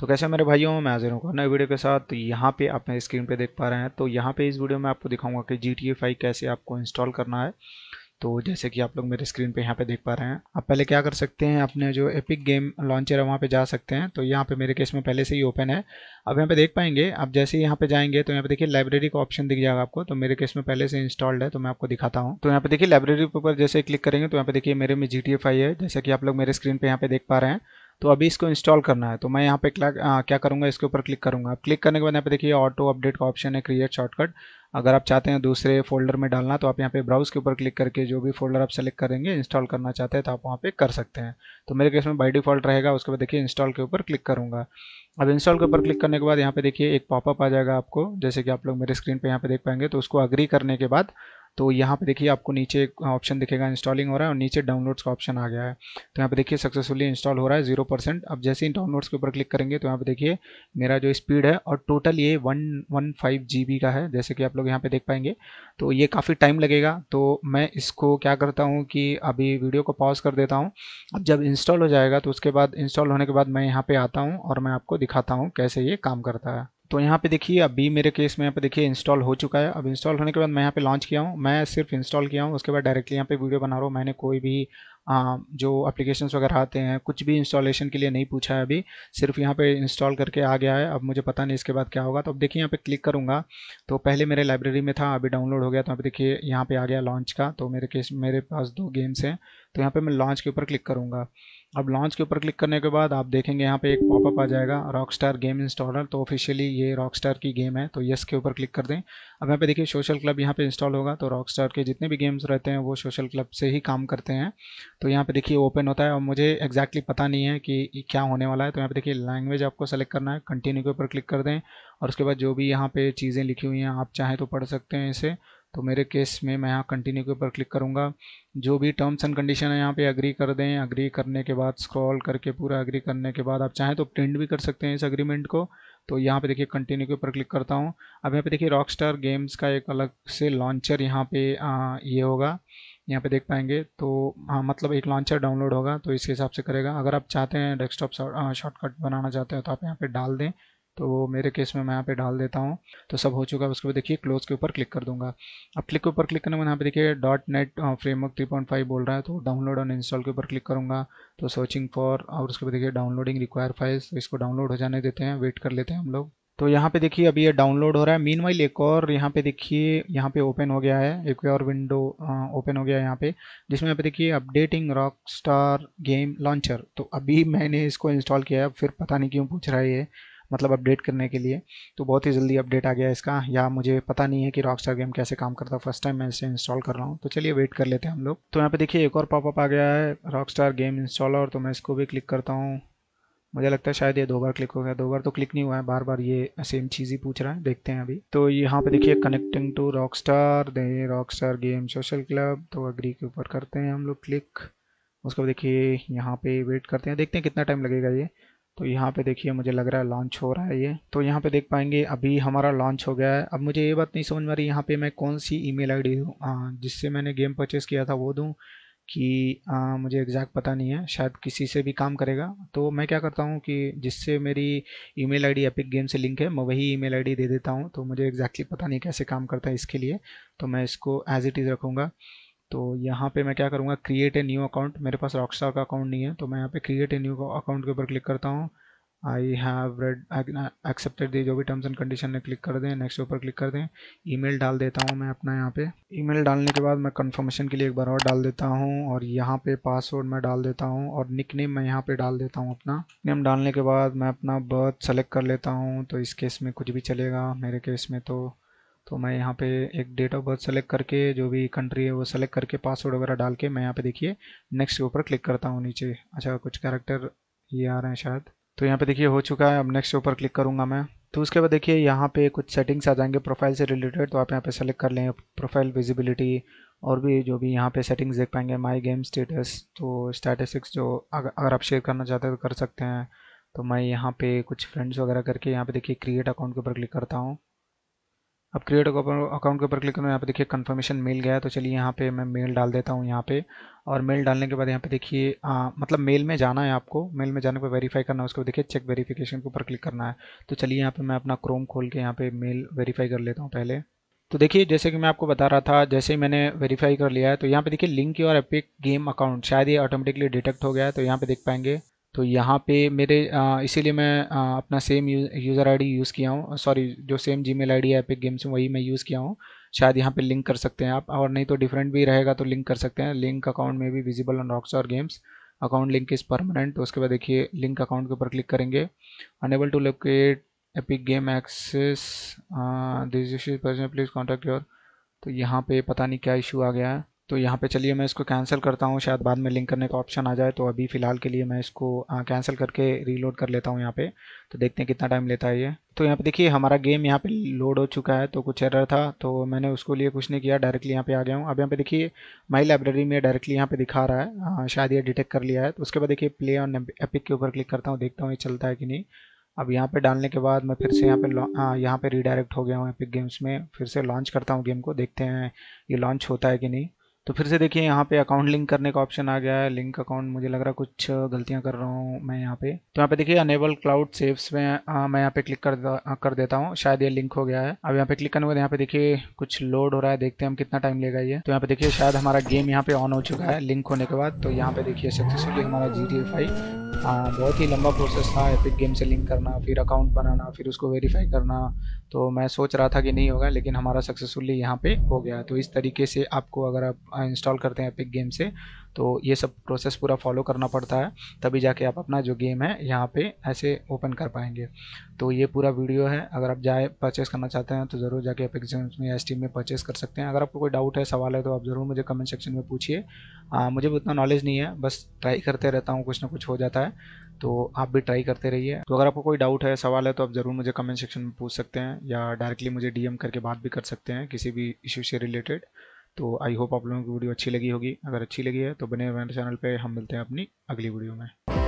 तो कैसे मेरे भाइयों मैं हाजिर हूँ नए वीडियो के साथ तो यहाँ पे आप मेरे स्क्रीन पे देख पा रहे हैं तो यहाँ पे इस वीडियो में आपको दिखाऊंगा कि जी टी कैसे आपको इंस्टॉल करना है तो जैसे कि आप लोग मेरे स्क्रीन पे यहाँ पे देख पा रहे हैं आप पहले क्या कर सकते हैं अपने जो एपिक गेम लॉन्चर है वहाँ पे जा सकते हैं तो यहाँ पे मेरे केस में पहले से ही ओपन है अब यहाँ पे देख पाएंगे आप जैसे ही यहाँ पे जाएंगे तो यहाँ पे देखिए लाइब्रेरी का ऑप्शन दिख जाएगा आपको तो मेरे केस में पहले से इंस्टॉल्ड है तो मैं आपको दिखाता हूँ तो यहाँ पे देखिए लाइब्रेरी के ऊपर जैसे क्लिक करेंगे तो यहाँ पे देखिए मेरे में जी है जैसे कि आप लोग मेरे स्क्रीन पर यहाँ पे देख पा रहे हैं तो अभी इसको इंस्टॉल करना है तो मैं यहाँ पे आ, क्या करूँगा इसके ऊपर क्लिक करूँगा आप क्लिक करने के बाद यहाँ पे देखिए ऑटो अपडेट का ऑप्शन है क्रिएट शॉर्टकट अगर आप चाहते हैं दूसरे फोल्डर में डालना तो आप यहाँ पे ब्राउज के ऊपर क्लिक करके जो भी फोल्डर आप सेलेक्ट करेंगे इंस्टॉल करना चाहते हैं तो आप वहाँ पे कर सकते हैं तो मेरे केस में बाई डिफॉल्ट रहेगा उसके बाद देखिए इंस्टॉल के ऊपर क्लिक करूँगा अब इंस्टॉल के ऊपर क्लिक करने के बाद यहाँ पे देखिए एक पॉपअप आ जाएगा आपको जैसे कि आप लोग मेरे स्क्रीन पर यहाँ पे देख पाएंगे तो उसको अग्री करने के बाद तो यहाँ पे देखिए आपको नीचे एक ऑप्शन हाँ, दिखेगा इंस्टॉलिंग हो रहा है और नीचे डाउनलोड्स का ऑप्शन आ गया है तो यहाँ पे देखिए सक्सेसफुली इंस्टॉल हो रहा है जीरो परसेंट अब जैसे ही डाउनलोड्स के ऊपर क्लिक करेंगे तो यहाँ पे देखिए मेरा जो स्पीड है और टोटल ये one one five G B का है जैसे कि आप लोग यहाँ पर देख पाएंगे तो ये काफ़ी टाइम लगेगा तो मैं इसको क्या करता हूँ कि अभी वीडियो को पॉज कर देता हूँ अब जब इंस्टॉल हो जाएगा तो उसके बाद इंस्टॉल होने के बाद मैं यहाँ पर आता हूँ और मैं आपको दिखाता हूँ कैसे ये काम करता है तो यहाँ पे देखिए अभी मेरे केस में यहाँ पे देखिए इंस्टॉल हो चुका है अब इंस्टॉल होने के बाद मैं यहाँ पे लॉन्च किया हूँ मैं सिर्फ इंस्टॉल किया हूँ उसके बाद डायरेक्टली यहाँ पे वीडियो बना रहा हूँ मैंने कोई भी आ, जो एप्लीकेशंस वगैरह आते हैं कुछ भी इंस्टॉलेशन के लिए नहीं पूछा है अभी सिर्फ यहाँ पे इंस्टॉल करके आ गया है अब मुझे पता नहीं इसके बाद क्या होगा तो अब देखिए यहाँ पे क्लिक करूँगा तो पहले मेरे लाइब्रेरी में था अभी डाउनलोड हो गया तो अभी देखिए यहाँ पे आ गया लॉन्च का तो मेरे केस मेरे पास दो गेम्स हैं तो यहाँ पर मैं लॉन्च के ऊपर क्लिक करूँगा अब लॉन्च के ऊपर क्लिक करने के बाद आप देखेंगे यहाँ पे एक पॉपअप आ जाएगा रॉक स्टार गेम इंस्टॉलर तो ऑफिशियली ये रॉक स्टार की गेम है तो यस के ऊपर क्लिक कर दें अब यहाँ पे देखिए सोशल क्लब यहाँ पे इंस्टॉल होगा तो रॉक स्टार के जितने भी गेम्स रहते हैं वो सोशल क्लब से ही काम करते हैं तो यहाँ पे देखिए ओपन होता है और मुझे एक्जैक्टली पता नहीं है कि क्या होने वाला है तो यहाँ पे देखिए लैंग्वेज आपको सेलेक्ट करना है कंटिन्यू के ऊपर क्लिक कर दें और उसके बाद जो भी यहाँ पे चीज़ें लिखी हुई हैं आप चाहें तो पढ़ सकते हैं इसे तो मेरे केस में मैं यहाँ कंटिन्यू के ऊपर क्लिक करूँगा जो भी टर्म्स एंड कंडीशन है यहाँ पे अग्री कर दें अग्री करने के बाद स्क्रॉल करके पूरा अग्री करने के बाद आप चाहें तो प्रिंट भी कर सकते हैं इस अग्रीमेंट को तो यहाँ पे देखिए कंटिन्यू के ऊपर क्लिक करता हूँ अब यहाँ पे देखिए रॉकस्टार गेम्स का एक अलग से लॉन्चर यहाँ पे आ, ये होगा यहाँ पे देख पाएंगे तो हाँ मतलब एक लॉन्चर डाउनलोड होगा तो इसके हिसाब से करेगा अगर आप चाहते हैं डेस्कटॉप शॉर्टकट बनाना चाहते हैं तो आप यहाँ पे डाल दें तो मेरे केस में मैं यहाँ पे डाल देता हूँ तो सब हो चुका है उसके बाद देखिए क्लोज के ऊपर क्लिक कर दूंगा अब क्लिक के ऊपर क्लिक करने में यहाँ पे देखिए dot net framework three point five बोल रहा है तो डाउनलोड और इंस्टॉल के ऊपर क्लिक करूँगा तो सर्चिंग फॉर और उसके बाद देखिए डाउनलोडिंग रिक्वायर फाइल्स तो इसको डाउनलोड हो जाने देते हैं वेट कर लेते हैं हम लोग तो यहाँ पे देखिए अभी ये डाउनलोड हो रहा है मीन वाइल एक और यहाँ पे देखिए यहाँ पे ओपन हो गया है एक और विंडो ओपन हो गया है यहाँ पे जिसमें यहाँ पे देखिए updating Rockstar game launcher तो अभी मैंने इसको इंस्टॉल किया है फिर पता नहीं क्यों पूछ रहा है ये मतलब अपडेट करने के लिए तो बहुत ही जल्दी अपडेट आ गया इसका या मुझे पता नहीं है कि रॉक गेम कैसे काम करता फर्स्ट टाइम मैं इसे इंस्टॉल कर रहा हूँ तो चलिए वेट कर लेते हैं हम लोग तो यहाँ पे देखिए एक और पॉपअप आ गया है रॉक गेम इंस्टॉलर तो मैं इसको भी क्लिक करता हूँ मुझे लगता है शायद ये दो बार क्लिक हो गया दो बार तो क्लिक नहीं हुआ है बार बार ये सेम चीज़ ही पूछ रहा है देखते हैं अभी तो यहाँ पे देखिए connecting to Rockstar the Rockstar game social club तो अग्री के ऊपर करते हैं हम लोग क्लिक उसके बाद देखिए यहाँ पे वेट करते हैं देखते हैं कितना टाइम लगेगा ये तो यहाँ पे देखिए मुझे लग रहा है लॉन्च हो रहा है ये तो यहाँ पे देख पाएंगे अभी हमारा लॉन्च हो गया है अब मुझे ये बात नहीं समझ में आ रही यहाँ पे मैं कौन सी ईमेल आईडी दूँ जिससे मैंने गेम परचेस किया था वो दूँ कि आ, मुझे एग्जैक्ट पता नहीं है शायद किसी से भी काम करेगा तो मैं क्या करता हूँ कि जिससे मेरी ई मेल एपिक गेम से लिंक है मैं वही ई मेल दे देता हूँ तो मुझे एग्जैक्टली पता नहीं कैसे काम करता है इसके लिए तो मैं इसको एज इट इज़ रखूँगा तो यहाँ पे मैं क्या करूँगा क्रिएट ए न्यू अकाउंट मेरे पास रॉकस्टार का अकाउंट नहीं है तो मैं यहाँ पे क्रिएट ए न्यू अकाउंट के ऊपर क्लिक करता हूँ I have read accepted the जो भी टर्म्स एंड कंडीशन ने क्लिक कर दें नेक्स्ट ऊपर क्लिक कर दें ईमेल डाल देता हूँ मैं अपना यहाँ पे ईमेल डालने के बाद मैं कन्फर्मेशन के लिए एक बार और डाल देता हूँ और यहाँ पे पासवर्ड मैं डाल देता हूँ और निक नेम मैं यहाँ पे डाल देता हूँ अपना नेम डालने के बाद मैं अपना बर्थ सेलेक्ट कर लेता हूँ तो इस केस में कुछ भी चलेगा मेरे केस में तो तो मैं यहाँ पे एक डेट ऑफ बर्थ सेलेक्ट करके जो भी कंट्री है वो सेलेक्ट करके पासवर्ड वगैरह डाल के मैं यहाँ पे देखिए नेक्स्ट के ऊपर क्लिक करता हूँ नीचे अच्छा कुछ कैरेक्टर ये आ रहे हैं शायद तो यहाँ पे देखिए हो चुका है अब नेक्स्ट के ऊपर क्लिक करूँगा मैं तो उसके बाद देखिए यहाँ पे कुछ सेटिंग्स आ जाएंगे प्रोफाइल से रिलेटेड तो आप यहाँ पे सेलेक्ट कर लें प्रोफाइल विजिबिलिटी और भी जो भी यहाँ पे सेटिंग्स देख पाएंगे माई गेम स्टेटस तो स्टैटिस्टिक्स जो अगर, अगर आप शेयर करना चाहते हैं तो कर सकते हैं तो मैं यहाँ पे कुछ फ्रेंड्स वगैरह करके यहाँ पे देखिए क्रिएट अकाउंट के ऊपर क्लिक करता हूँ अब क्रिएट अकाउंट के ऊपर क्लिक करूँ यहाँ पे देखिए कंफर्मेशन मेल गया तो चलिए यहाँ पे मैं मेल डाल देता हूँ यहाँ पे और मेल डालने के बाद यहाँ पे देखिए मतलब मेल में जाना है आपको मेल में जाने पर वेरीफाई करना है उसके बाद देखिए चेक वेरीफिकेशन के ऊपर क्लिक करना है तो चलिए यहाँ पर मैं अपना क्रोम खोल के यहाँ पर मेल वेरीफाई कर लेता हूँ पहले तो देखिए जैसे कि मैं आपको बता रहा था जैसे ही मैंने वेरीफाई कर लिया है तो यहाँ पे देखिए link your Epic game account शायद ये ऑटोमेटिकली डिटेक्ट हो गया है तो यहाँ पे देख पाएंगे तो यहाँ पे मेरे इसीलिए मैं आ, अपना सेम यूज़र आईडी यूज़ किया हूँ सॉरी जो सेम जीमेल आईडी है एपिक गेम्स में वही मैं यूज़ किया हूँ शायद यहाँ पे लिंक कर सकते हैं आप और नहीं तो डिफरेंट भी रहेगा तो लिंक कर सकते हैं लिंक अकाउंट में भी विजिबल ऑन रॉक्स और games account link is permanent तो उसके बाद देखिए लिंक अकाउंट के ऊपर क्लिक करेंगे unable to locate Epic game access this please contact your तो यहाँ पे पता नहीं क्या इशू आ गया है तो यहाँ पे चलिए मैं इसको कैंसिल करता हूँ शायद बाद में लिंक करने का ऑप्शन आ जाए तो अभी फ़िलहाल के लिए मैं इसको कैंसिल करके रीलोड कर लेता हूँ यहाँ पे तो देखते हैं कितना टाइम लेता है ये तो यहाँ पे देखिए हमारा गेम यहाँ पे लोड हो चुका है तो कुछ एरर था तो मैंने उसको लिए कुछ नहीं किया डायरेक्टली यहाँ पे आ गया हूँ अब यहाँ पे देखिए माई लाइब्रेरी में डायरेक्टली यहाँ पे दिखा रहा है आ, शायद ये डिटेक्ट कर लिया है तो उसके बाद देखिए प्ले ऑन एपिक के ऊपर क्लिक करता हूँ देखता हूँ ये चलता है कि नहीं अब यहाँ पर डालने के बाद मैं फिर से यहाँ पर यहाँ पर रीडायरेक्ट हो गया हूँ एपिक गेम्स में फिर से लॉन्च करता हूँ गेम को देखते हैं ये लॉन्च होता है कि नहीं तो फिर से देखिए यहाँ पे अकाउंट लिंक करने का ऑप्शन आ गया है लिंक अकाउंट मुझे लग रहा है कुछ गलतियाँ कर रहा हूँ मैं यहाँ पे तो यहाँ पे देखिए अनेबल क्लाउड सेव्स में आ, मैं यहाँ पे क्लिक कर आ, कर देता हूँ शायद ये लिंक हो गया है अब यहाँ पे क्लिक करने के बाद यहाँ पे देखिए कुछ लोड हो रहा है देखते हैं हम कितना टाइम लेगा ये तो यहाँ पे देखिए शायद हमारा गेम यहाँ पे ऑन हो चुका है लिंक होने के बाद तो यहाँ पे देखिए सक्सेसफुली हमारा जी आ, हाँ, बहुत ही लंबा प्रोसेस था एपिक गेम से लिंक करना फिर अकाउंट बनाना फिर उसको वेरीफाई करना तो मैं सोच रहा था कि नहीं होगा लेकिन हमारा सक्सेसफुली यहाँ पे हो गया तो इस तरीके से आपको अगर आप इंस्टॉल करते हैं एपिक गेम से तो ये सब प्रोसेस पूरा फॉलो करना पड़ता है तभी जाके आप अपना जो गेम है यहाँ पे ऐसे ओपन कर पाएंगे तो ये पूरा वीडियो है अगर आप जाए परचेस करना चाहते हैं तो ज़रूर जाके एपिक गेम्स में या स्टीम में परचेस कर सकते हैं अगर आपको कोई डाउट है सवाल है तो आप ज़रूर मुझे कमेंट सेक्शन में पूछिए मुझे उतना नॉलेज नहीं है बस ट्राई करते रहता हूँ कुछ ना कुछ हो जाता है है तो आप भी ट्राई करते रहिए तो अगर आपको कोई डाउट है सवाल है तो आप ज़रूर मुझे कमेंट सेक्शन में पूछ सकते हैं या डायरेक्टली मुझे डीएम करके बात भी कर सकते हैं किसी भी इशू से रिलेटेड तो आई होप आप लोगों की वीडियो अच्छी लगी होगी अगर अच्छी लगी है तो बने हमारे चैनल पर हम मिलते हैं अपनी अगली वीडियो में